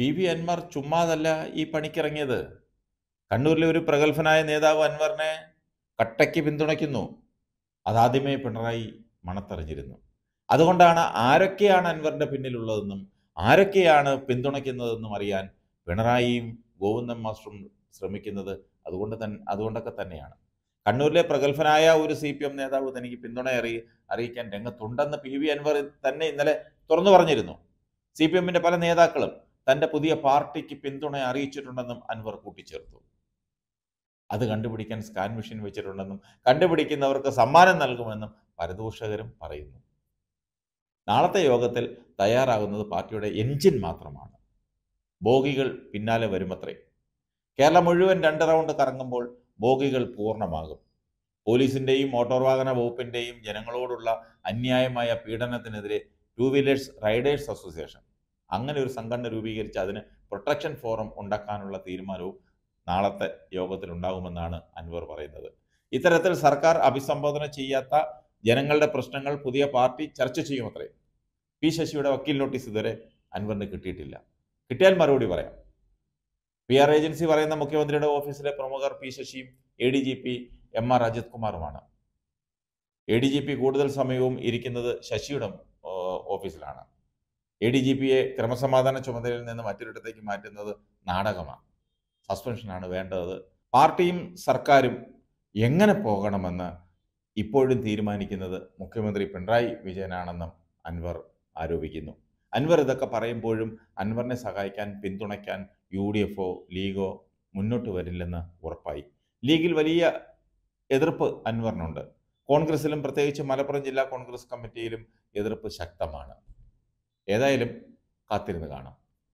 P V Anwar ചുമ്മാതല്ല ഈ പണിക്കിറങ്ങിയത് കണ്ണൂരിലെ ഒരു പ്രഗത്ഭനായ നേതാവ് അൻവറിനെ കട്ടയ്ക്ക് പിന്തുണയ്ക്കുന്നു അതാദ്യമേ പിണറായി മണത്തറിഞ്ഞിരുന്നു അതുകൊണ്ടാണ് ആരൊക്കെയാണ് അൻവറിൻ്റെ പിന്നിലുള്ളതെന്നും ആരൊക്കെയാണ് പിന്തുണയ്ക്കുന്നതെന്നും അറിയാൻ പിണറായിയും ഗോവിന്ദൻ മാസ്റ്ററും ശ്രമിക്കുന്നത് അതുകൊണ്ട് തന്നെ അതുകൊണ്ടൊക്കെ തന്നെയാണ് കണ്ണൂരിലെ പ്രഗത്ഭനായ ഒരു സി പി എം നേതാവ് തനിക്ക് പിന്തുണ അറി അറിയിക്കാൻ രംഗത്തുണ്ടെന്ന് പി വി അൻവർ തന്നെ ഇന്നലെ തുറന്നു പറഞ്ഞിരുന്നു സി പി എമ്മിൻ്റെ പല നേതാക്കളും തന്റെ പുതിയ പാർട്ടിക്ക് പിന്തുണ അറിയിച്ചിട്ടുണ്ടെന്നും അൻവർ കൂട്ടിച്ചേർത്തു അത് കണ്ടുപിടിക്കാൻ സ്കാൻ മെഷീൻ വെച്ചിട്ടുണ്ടെന്നും കണ്ടുപിടിക്കുന്നവർക്ക് സമ്മാനം നൽകുമെന്നും പരദൂഷകരും പറയുന്നു നാളത്തെ യോഗത്തിൽ തയ്യാറാകുന്നത് പാർട്ടിയുടെ എഞ്ചിൻ മാത്രമാണ് ബോഗികൾ പിന്നാലെ വരുമത്രേ കേരളം മുഴുവൻ രണ്ട് റൗണ്ട് കറങ്ങുമ്പോൾ ബോഗികൾ പൂർണ്ണമാകും പോലീസിന്റെയും മോട്ടോർ വാഹന വകുപ്പിന്റെയും ജനങ്ങളോടുള്ള അന്യായമായ പീഡനത്തിനെതിരെ ടൂ വീലേഴ്സ് റൈഡേഴ്സ് അസോസിയേഷൻ അങ്ങനെ ഒരു സംഘടന രൂപീകരിച്ച് അതിന് പ്രൊട്ടക്ഷൻ ഫോറം ഉണ്ടാക്കാനുള്ള തീരുമാനവും നാളത്തെ യോഗത്തിൽ ഉണ്ടാകുമെന്നാണ് അൻവർ പറയുന്നത് ഇത്തരത്തിൽ സർക്കാർ അഭിസംബോധന ചെയ്യാത്ത ജനങ്ങളുടെ പ്രശ്നങ്ങൾ പുതിയ പാർട്ടി ചർച്ച ചെയ്യുമത്രേ പി ശശിയുടെ വക്കീൽ നോട്ടീസ് ഇതുവരെ അൻവറിന് കിട്ടിയിട്ടില്ല കിട്ടിയാൽ മറുപടി പറയാം പി ആർ ഏജൻസി പറയുന്ന മുഖ്യമന്ത്രിയുടെ ഓഫീസിലെ പ്രമുഖർ പി ശശിയും A D G P M R Ajith കുമാറുമാണ് എ ഡി ജി പി കൂടുതൽ സമയവും ഇരിക്കുന്നത് ശശിയുടെ ഓഫീസിലാണ് എ ഡി ജി പിയെ ക്രമസമാധാന ചുമതലയിൽ നിന്ന് മറ്റൊരിടത്തേക്ക് മാറ്റുന്നത് നാടകമാണ് സസ്പെൻഷനാണ് വേണ്ടത് പാർട്ടിയും സർക്കാരും എങ്ങനെ പോകണമെന്ന് ഇപ്പോഴും തീരുമാനിക്കുന്നത് മുഖ്യമന്ത്രി പിണറായി വിജയനാണെന്നും അൻവർ ആരോപിക്കുന്നു അൻവർ ഇതൊക്കെ പറയുമ്പോഴും അൻവറിനെ സഹായിക്കാൻ പിന്തുണയ്ക്കാൻ യു ഡി എഫോ ലീഗോ മുന്നോട്ട് വരില്ലെന്ന് ഉറപ്പായി ലീഗിൽ വലിയ എതിർപ്പ് അൻവറിനുണ്ട് കോൺഗ്രസിലും പ്രത്യേകിച്ച് മലപ്പുറം ജില്ലാ കോൺഗ്രസ് കമ്മിറ്റിയിലും എതിർപ്പ് ശക്തമാണ് ഏതായാലും കാത്തിരുന്ന് കാണാം